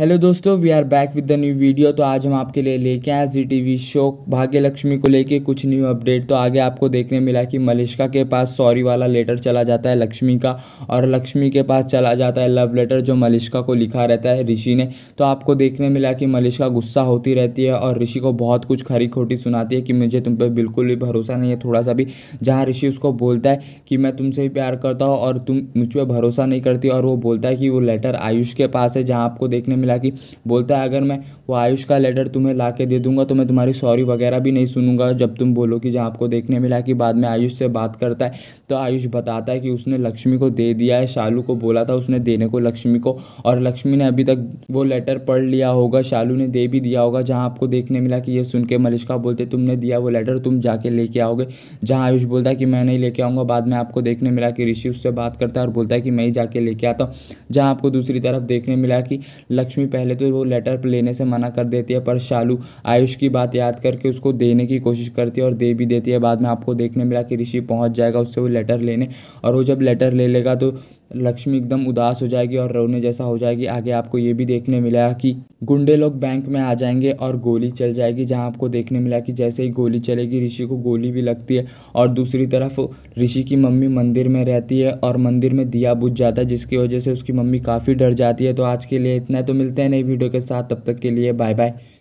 hello दोस्तों we are back with the new video तो आज हम आपके लिए लेके आए जी टी वी शो भाग्य लक्ष्मी को लेके कुछ न्यू अपडेट तो आगे आपको देखने मिला कि मलिश्का के पास सॉरी वाला लेटर चला जाता है लक्ष्मी का और लक्ष्मी के पास चला जाता है लव लेटर जो मलिश्का को लिखा रहता है ऋषि ने तो आपको देखने मिला कि मलिश्का गुस्सा होती रहती है और ऋषि को बहुत कुछ खरी खोटी सुनाती है कि मुझे तुम पर बिल्कुल भी भरोसा नहीं है थोड़ा सा भी जहाँ ऋषि उसको बोलता है कि मैं तुमसे ही प्यार करता हूँ और तुम मुझ पर भरोसा नहीं करती और वो बोलता है कि वो लेटर आयुष के पास है जहाँ आपको देखने मिला कि बोलता है अगर मैं वो आयुष का लेटर तुम्हें ला के दे दूँगा तो मैं तुम्हारी सॉरी वगैरह भी नहीं सुनूंगा जब तुम बोलो कि जहाँ आपको देखने मिला कि बाद में आयुष से बात करता है तो आयुष बताता है कि उसने लक्ष्मी को दे दिया है शालू को बोला था उसने देने को लक्ष्मी को और लक्ष्मी ने अभी तक वो लेटर पढ़ लिया होगा शालू ने दे भी दिया होगा जहाँ आपको देखने मिला कि ये सुन के मलिश्का बोलते तुमने दिया वो लेटर तुम जाके लेके आओगे जहाँ आयुष बोलता है कि मैं नहीं लेके आऊँगा बाद में आपको देखने मिला कि ऋषि उससे बात करता है और बोलता है कि मैं ही जाके लेके आता हूँ जहाँ आपको दूसरी तरफ देखने मिला कि लक्ष्मी लक्ष्मी पहले तो वो लेटर लेने से मना कर देती है पर शालू आयुष की बात याद करके उसको देने की कोशिश करती है और दे भी देती है बाद में आपको देखने मिला कि ऋषि पहुंच जाएगा उससे वो लेटर लेने और वो जब लेटर ले लेगा तो लक्ष्मी एकदम उदास हो जाएगी और रोने जैसा हो जाएगी आगे आपको ये भी देखने मिला कि गुंडे लोग बैंक में आ जाएंगे और गोली चल जाएगी जहां आपको देखने मिला कि जैसे ही गोली चलेगी ऋषि को गोली भी लगती है और दूसरी तरफ ऋषि की मम्मी मंदिर में रहती है और मंदिर में दिया बुझ जाता है जिसकी वजह से उसकी मम्मी काफ़ी डर जाती है तो आज के लिए इतना तो मिलते हैं नई वीडियो के साथ तब तक के लिए बाय बाय